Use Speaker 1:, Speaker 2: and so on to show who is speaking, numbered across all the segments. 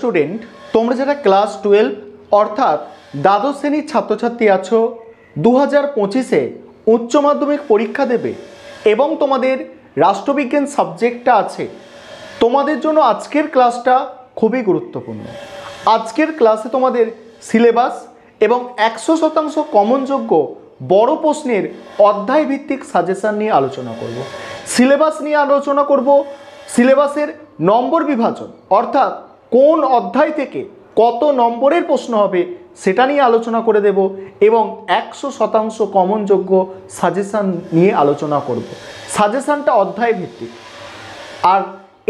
Speaker 1: Student তোমরা যারা class twelve অর্থাৎ দ্বাদশ শ্রেণীর ছাত্রছাত্রী আছো দু হাজার পঁচিশে উচ্চ মাধ্যমিক পরীক্ষা দেবে এবং তোমাদের রাষ্ট্রবিজ্ঞান সাবজেক্টটা আছে তোমাদের জন্য আজকের ক্লাসটা খুবই গুরুত্বপূর্ণ আজকের ক্লাসে তোমাদের সিলেবাস এবং একশো শতাংশ কমনযোগ্য বড় প্রশ্নের অধ্যায়ভিত্তিক সাজেশান নিয়ে আলোচনা করব। সিলেবাস নিয়ে আলোচনা করব সিলেবাসের নম্বর বিভাজন অর্থাৎ কোন অধ্যায় থেকে কত নম্বরের প্রশ্ন হবে সেটা নিয়ে আলোচনা করে দেব এবং একশো শতাংশ কমনযোগ্য সাজেশান নিয়ে আলোচনা করব সাজেশানটা অধ্যায় ভিত্তিক আর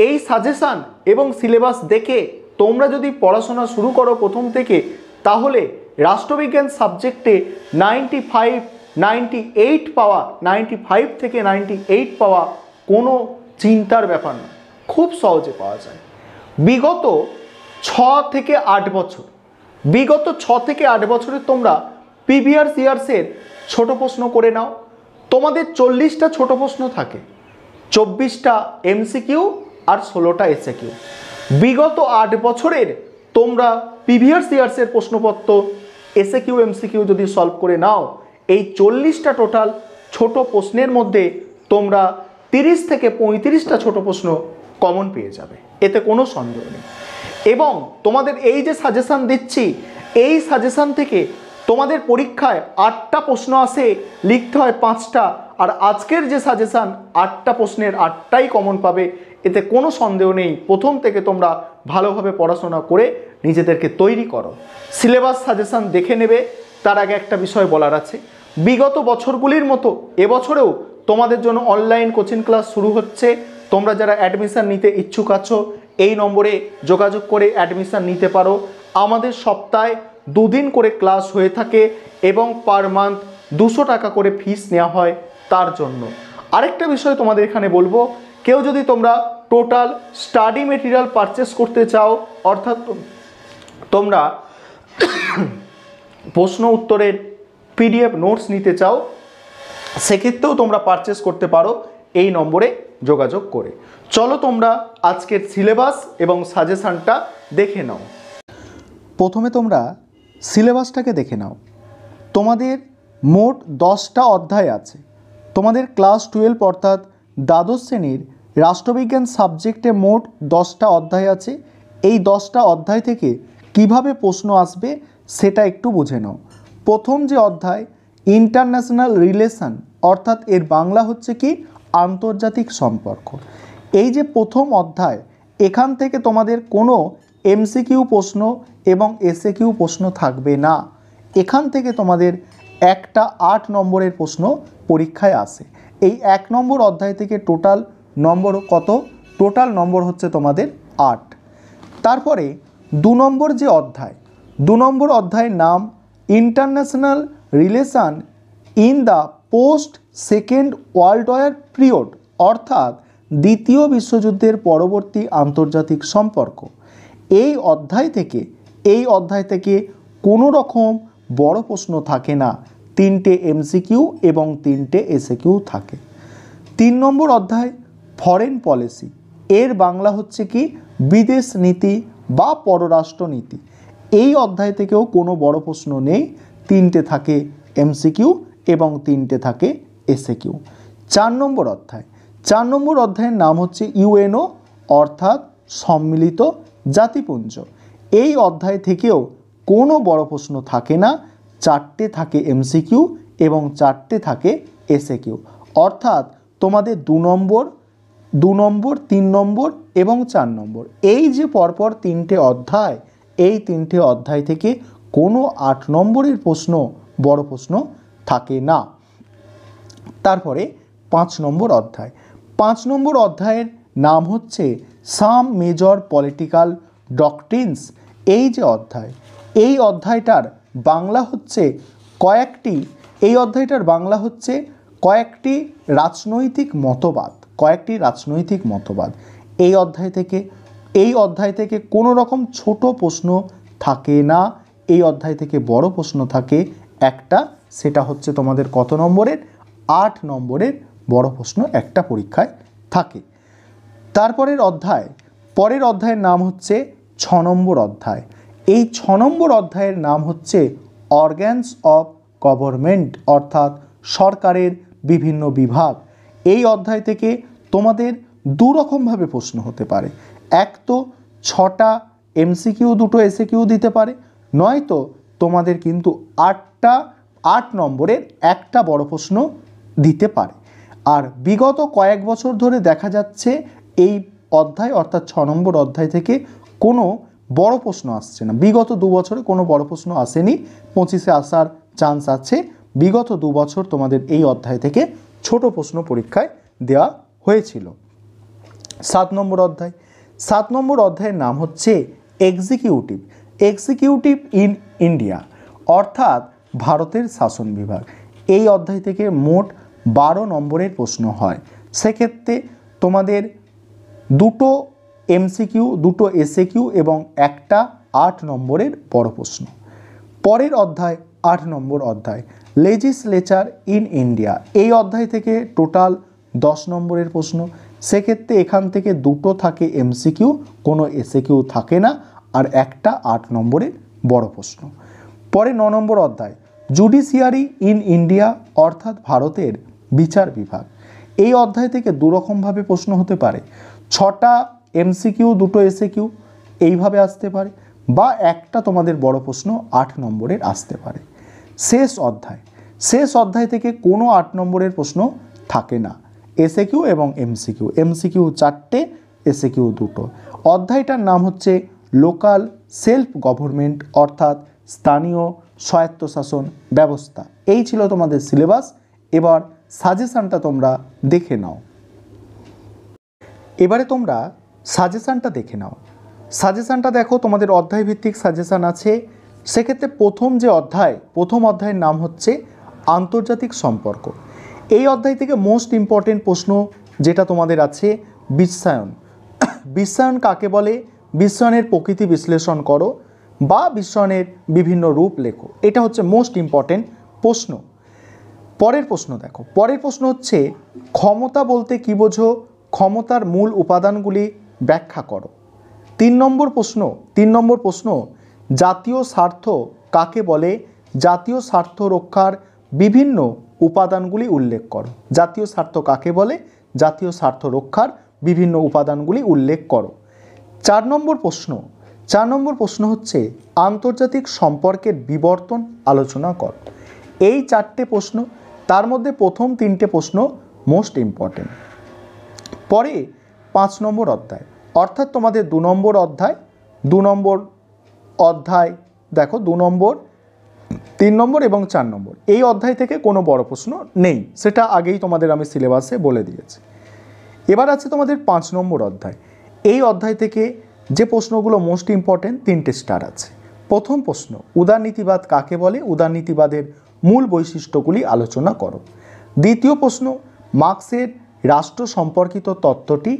Speaker 1: এই সাজেশান এবং সিলেবাস দেখে তোমরা যদি পড়াশোনা শুরু করো প্রথম থেকে তাহলে রাষ্ট্রবিজ্ঞান সাবজেক্টে নাইনটি ফাইভ নাইনটি এইট পাওয়া নাইনটি ফাইভ থেকে নাইনটি এইট পাওয়া কোনো চিন্তার ব্যাপার না খুব সহজে পাওয়া যায় বিগত ছ থেকে আট বছর বিগত ছ থেকে আট বছরে তোমরা পিভিআর সিআরসের ছোট প্রশ্ন করে নাও তোমাদের চল্লিশটা ছোট প্রশ্ন থাকে চব্বিশটা এমসিকিউ আর ষোলোটা কিউ বিগত আট বছরের তোমরা পিভিআর সিআরসের প্রশ্নপত্র এসএকিউ এমসিকিউ যদি সলভ করে নাও এই চল্লিশটা টোটাল ছোট প্রশ্নের মধ্যে তোমরা তিরিশ থেকে পঁয়ত্রিশটা ছোট প্রশ্ন কমন পেয়ে যাবে এতে কোনো সন্দেহ নেই এবং তোমাদের এই যে সাজেশান দিচ্ছি এই সাজেশান থেকে তোমাদের পরীক্ষায় আটটা প্রশ্ন আসে লিখতে হয় পাঁচটা আর আজকের যে সাজেশান আটটা প্রশ্নের আটটাই কমন পাবে এতে কোনো সন্দেহ নেই প্রথম থেকে তোমরা ভালোভাবে পড়াশোনা করে নিজেদেরকে তৈরি করো সিলেবাস সাজেশান দেখে নেবে তার আগে একটা বিষয় বলার আছে বিগত বছরগুলির মতো এবছরেও তোমাদের জন্য অনলাইন কোচিং ক্লাস শুরু হচ্ছে তোমরা যারা অ্যাডমিশান নিতে ইচ্ছুক আছো এই নম্বরে যোগাযোগ করে অ্যাডমিশান নিতে পারো আমাদের সপ্তাহে দুদিন করে ক্লাস হয়ে থাকে এবং পার মান্থ দুশো টাকা করে ফিস নেওয়া হয় তার জন্য আরেকটা বিষয় তোমাদের এখানে বলবো কেউ যদি তোমরা টোটাল স্টাডি মেটেরিয়াল পারচেস করতে চাও অর্থাৎ তোমরা প্রশ্ন উত্তরের পিডিএফ নোটস নিতে চাও সেক্ষেত্রেও তোমরা পারচেস করতে পারো এই নম্বরে যোগাযোগ করে চলো তোমরা আজকের সিলেবাস এবং সাজেশানটা দেখে নাও প্রথমে তোমরা সিলেবাসটাকে দেখে নাও তোমাদের মোট দশটা অধ্যায় আছে তোমাদের ক্লাস টুয়েলভ অর্থাৎ দ্বাদশ শ্রেণীর রাষ্ট্রবিজ্ঞান সাবজেক্টে মোট দশটা অধ্যায় আছে এই দশটা অধ্যায় থেকে কিভাবে প্রশ্ন আসবে সেটা একটু বুঝে নাও প্রথম যে অধ্যায় ইন্টারন্যাশনাল রিলেশন অর্থাৎ এর বাংলা হচ্ছে কি আন্তর্জাতিক সম্পর্ক এই যে প্রথম অধ্যায় এখান থেকে তোমাদের কোনো এমসিকিউ প্রশ্ন এবং এসএকিউ কিউ প্রশ্ন থাকবে না এখান থেকে তোমাদের একটা আট নম্বরের প্রশ্ন পরীক্ষায় আসে এই এক নম্বর অধ্যায় থেকে টোটাল নম্বর কত টোটাল নম্বর হচ্ছে তোমাদের আট তারপরে দু নম্বর যে অধ্যায় দু নম্বর অধ্যায়ের নাম international relation in the post second world war period অর্থাৎ দ্বিতীয় বিশ্বযুদ্ধের পরবর্তী আন্তর্জাতিক সম্পর্ক এই অধ্যায় থেকে এই অধ্যায় থেকে কোনো রকম বড় প্রশ্ন থাকে না তিনটে এমসিকিউ এবং তিনটে এসএকিউ থাকে তিন নম্বর অধ্যায় ফরেন পলিসি এর বাংলা হচ্ছে কি বিদেশ নীতি বা পররাষ্ট্র নীতি এই অধ্যায় থেকেও কোনো বড় প্রশ্ন নেই তিনটে থাকে এমসিকিউ এবং তিনটে থাকে এসএ কিউ চার নম্বর অধ্যায় চার নম্বর অধ্যায়ের নাম হচ্ছে ইউএনও অর্থাৎ সম্মিলিত জাতিপুঞ্জ এই অধ্যায় থেকেও কোনো বড় প্রশ্ন থাকে না চারটে থাকে এমসিকিউ এবং চারটে থাকে এসএ কিউ অর্থাৎ তোমাদের দু নম্বর দু নম্বর তিন নম্বর এবং চার নম্বর এই যে পরপর তিনটে অধ্যায় এই তিনটে অধ্যায় থেকে কোনো আট নম্বরের প্রশ্ন বড় প্রশ্ন থাকে না তারপরে পাঁচ নম্বর অধ্যায় পাঁচ নম্বর অধ্যায়ের নাম হচ্ছে সাম মেজর পলিটিক্যাল ডকট্রিন্স এই যে অধ্যায় এই অধ্যায়টার বাংলা হচ্ছে কয়েকটি এই অধ্যায়টার বাংলা হচ্ছে কয়েকটি রাজনৈতিক মতবাদ কয়েকটি রাজনৈতিক মতবাদ এই অধ্যায় থেকে এই অধ্যায় থেকে কোনো রকম ছোট প্রশ্ন থাকে না এই অধ্যায় থেকে বড় প্রশ্ন থাকে একটা সেটা হচ্ছে তোমাদের কত নম্বরের আট নম্বরের বড় প্রশ্ন একটা পরীক্ষায় থাকে তারপরের অধ্যায় পরের অধ্যায়ের নাম হচ্ছে ছ নম্বর অধ্যায় এই ছ নম্বর অধ্যায়ের নাম হচ্ছে অর্গ্যানস অফ গভর্নমেন্ট অর্থাৎ সরকারের বিভিন্ন বিভাগ এই অধ্যায় থেকে তোমাদের দুরকমভাবে প্রশ্ন হতে পারে এক তো ছটা এমসিকিউ দুটো এসে কিউ দিতে পারে নয়তো তোমাদের কিন্তু আটটা আট নম্বরের একটা বড় প্রশ্ন দিতে পারে আর বিগত কয়েক বছর ধরে দেখা যাচ্ছে এই অধ্যায় অর্থাৎ ছ নম্বর অধ্যায় থেকে কোনো বড় প্রশ্ন আসছে না বিগত দু বছরে কোনো বড় প্রশ্ন আসেনি পঁচিশে আসার চান্স আছে বিগত দু বছর তোমাদের এই অধ্যায় থেকে ছোট প্রশ্ন পরীক্ষায় দেওয়া হয়েছিল সাত নম্বর অধ্যায় সাত নম্বর অধ্যায়ের নাম হচ্ছে এক্সিকিউটিভ এক্সিকিউটিভ ইন ইন্ডিয়া অর্থাৎ ভারতের শাসন বিভাগ এই অধ্যায় থেকে মোট বারো নম্বরের প্রশ্ন হয় সেক্ষেত্রে তোমাদের দুটো এমসিকিউ দুটো এসএকিউ এবং একটা আট নম্বরের বড় প্রশ্ন পরের অধ্যায় আট নম্বর অধ্যায় লেজিসলেচার ইন ইন্ডিয়া এই অধ্যায় থেকে টোটাল দশ নম্বরের প্রশ্ন সেক্ষেত্রে এখান থেকে দুটো থাকে এমসিকিউ কোনো এসএকিউ থাকে না আর একটা আট নম্বরের বড় প্রশ্ন পরে ন নম্বর অধ্যায় জুডিশিয়ারি ইন ইন্ডিয়া অর্থাৎ ভারতের বিচার বিভাগ এই অধ্যায় থেকে দুরকমভাবে প্রশ্ন হতে পারে ছটা এমসিকিউ দুটো এসে কিউ এইভাবে আসতে পারে বা একটা তোমাদের বড় প্রশ্ন আট নম্বরের আসতে পারে শেষ অধ্যায় শেষ অধ্যায় থেকে কোনো আট নম্বরের প্রশ্ন থাকে না এসে কিউ এবং এমসিকিউ এমসিকিউ চারটে এসে কিউ দুটো অধ্যায়টার নাম হচ্ছে লোকাল সেলফ গভর্নমেন্ট অর্থাৎ স্থানীয় স্বায়ত্তশাসন ব্যবস্থা এই ছিল তোমাদের সিলেবাস এবার সাজেশানটা তোমরা দেখে নাও এবারে তোমরা সাজেশানটা দেখে নাও সাজেশানটা দেখো তোমাদের অধ্যায় ভিত্তিক সাজেশান আছে সেক্ষেত্রে প্রথম যে অধ্যায় প্রথম অধ্যায়ের নাম হচ্ছে আন্তর্জাতিক সম্পর্ক এই অধ্যায় থেকে মোস্ট ইম্পর্টেন্ট প্রশ্ন যেটা তোমাদের আছে বিশ্বায়ন বিশ্বায়ন কাকে বলে বিশ্বায়নের প্রকৃতি বিশ্লেষণ করো বা বিশ্বায়নের বিভিন্ন রূপ লেখো এটা হচ্ছে মোস্ট ইম্পর্টেন্ট প্রশ্ন পরের প্রশ্ন দেখো পরের প্রশ্ন হচ্ছে ক্ষমতা বলতে কী বোঝো ক্ষমতার মূল উপাদানগুলি ব্যাখ্যা করো তিন নম্বর প্রশ্ন তিন নম্বর প্রশ্ন জাতীয় স্বার্থ কাকে বলে জাতীয় স্বার্থ রক্ষার বিভিন্ন উপাদানগুলি উল্লেখ করো জাতীয় স্বার্থ কাকে বলে জাতীয় স্বার্থ রক্ষার বিভিন্ন উপাদানগুলি উল্লেখ করো চার নম্বর প্রশ্ন চার নম্বর প্রশ্ন হচ্ছে আন্তর্জাতিক সম্পর্কের বিবর্তন আলোচনা কর এই চারটে প্রশ্ন তার মধ্যে প্রথম তিনটে প্রশ্ন মোস্ট ইম্পর্টেন্ট পরে পাঁচ নম্বর অধ্যায় অর্থাৎ তোমাদের দু নম্বর অধ্যায় দু নম্বর অধ্যায় দেখো দু নম্বর তিন নম্বর এবং চার নম্বর এই অধ্যায় থেকে কোনো বড় প্রশ্ন নেই সেটা আগেই তোমাদের আমি সিলেবাসে বলে দিয়েছি এবার আছে তোমাদের পাঁচ নম্বর অধ্যায় এই অধ্যায় থেকে যে প্রশ্নগুলো মোস্ট ইম্পর্টেন্ট তিনটে স্টার আছে প্রথম প্রশ্ন উদারনীতিবাদ কাকে বলে উদারনীতিবাদের মূল বৈশিষ্ট্যগুলি আলোচনা করো দ্বিতীয় প্রশ্ন মার্ক্সের রাষ্ট্র সম্পর্কিত তত্ত্বটি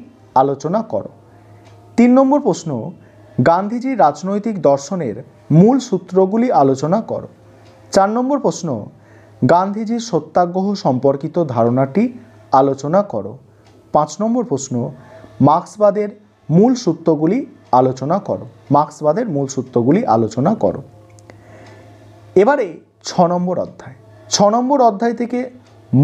Speaker 1: আলোচনা করো তিন নম্বর প্রশ্ন গান্ধীজির রাজনৈতিক দর্শনের মূল সূত্রগুলি আলোচনা করো চার নম্বর প্রশ্ন গান্ধীজির সত্যাগ্রহ সম্পর্কিত ধারণাটি আলোচনা করো পাঁচ নম্বর প্রশ্ন মার্ক্সবাদের মূল সূত্রগুলি আলোচনা করো মার্ক্সবাদের মূল সূত্রগুলি আলোচনা করো এবারে ছ নম্বর অধ্যায় ছ নম্বর অধ্যায় থেকে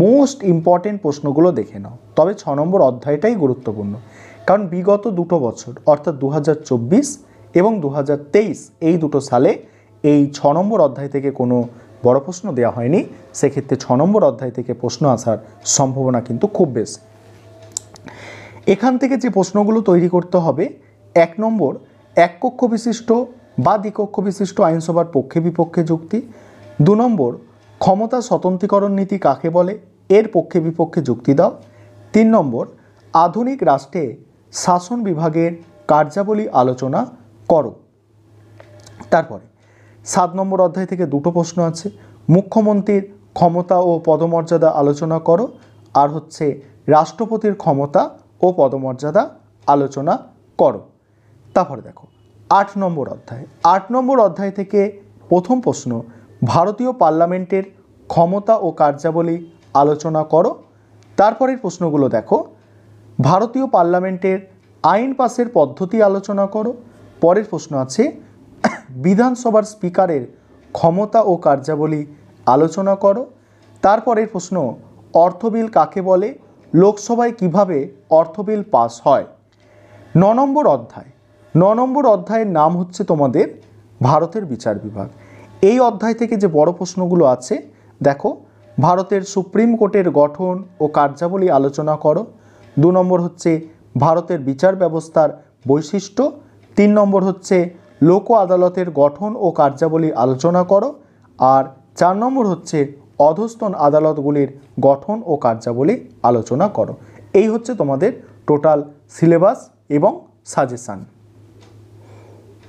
Speaker 1: মোস্ট ইম্পর্টেন্ট প্রশ্নগুলো দেখে নাও তবে ছ নম্বর অধ্যায়টাই গুরুত্বপূর্ণ কারণ বিগত দুটো বছর অর্থাৎ দু এবং দু এই দুটো সালে এই ছ নম্বর অধ্যায় থেকে কোনো বড় প্রশ্ন দেওয়া হয়নি সেক্ষেত্রে ছ নম্বর অধ্যায় থেকে প্রশ্ন আসার সম্ভাবনা কিন্তু খুব বেশি এখান থেকে যে প্রশ্নগুলো তৈরি করতে হবে এক নম্বর এক কক্ষ বিশিষ্ট বা দ্বিকক্ষ বিশিষ্ট আইনসভার পক্ষে বিপক্ষে যুক্তি দু নম্বর ক্ষমতা স্বতন্ত্রীকরণ নীতি কাকে বলে এর পক্ষে বিপক্ষে যুক্তি দাও তিন নম্বর আধুনিক রাষ্ট্রে শাসন বিভাগের কার্যাবলী আলোচনা করো তারপরে সাত নম্বর অধ্যায় থেকে দুটো প্রশ্ন আছে মুখ্যমন্ত্রীর ক্ষমতা ও পদমর্যাদা আলোচনা করো আর হচ্ছে রাষ্ট্রপতির ক্ষমতা ও পদমর্যাদা আলোচনা করো তারপরে দেখো আট নম্বর অধ্যায় আট নম্বর অধ্যায় থেকে প্রথম প্রশ্ন ভারতীয় পার্লামেন্টের ক্ষমতা ও কার্যাবলী আলোচনা করো তারপরের প্রশ্নগুলো দেখো ভারতীয় পার্লামেন্টের আইন পাসের পদ্ধতি আলোচনা করো পরের প্রশ্ন আছে বিধানসভার স্পিকারের ক্ষমতা ও কার্যাবলী আলোচনা করো তারপরের প্রশ্ন অর্থবিল কাকে বলে লোকসভায় কিভাবে অর্থ বিল পাস হয় ন নম্বর অধ্যায় ন নম্বর অধ্যায়ের নাম হচ্ছে তোমাদের ভারতের বিচার বিভাগ এই অধ্যায় থেকে যে বড় প্রশ্নগুলো আছে দেখো ভারতের সুপ্রিম কোর্টের গঠন ও কার্যাবলী আলোচনা করো দু নম্বর হচ্ছে ভারতের বিচার ব্যবস্থার বৈশিষ্ট্য তিন নম্বর হচ্ছে লোক আদালতের গঠন ও কার্যাবলী আলোচনা করো আর চার নম্বর হচ্ছে অধস্তন আদালতগুলির গঠন ও কার্যাবলী আলোচনা করো এই হচ্ছে তোমাদের টোটাল সিলেবাস এবং সাজেশান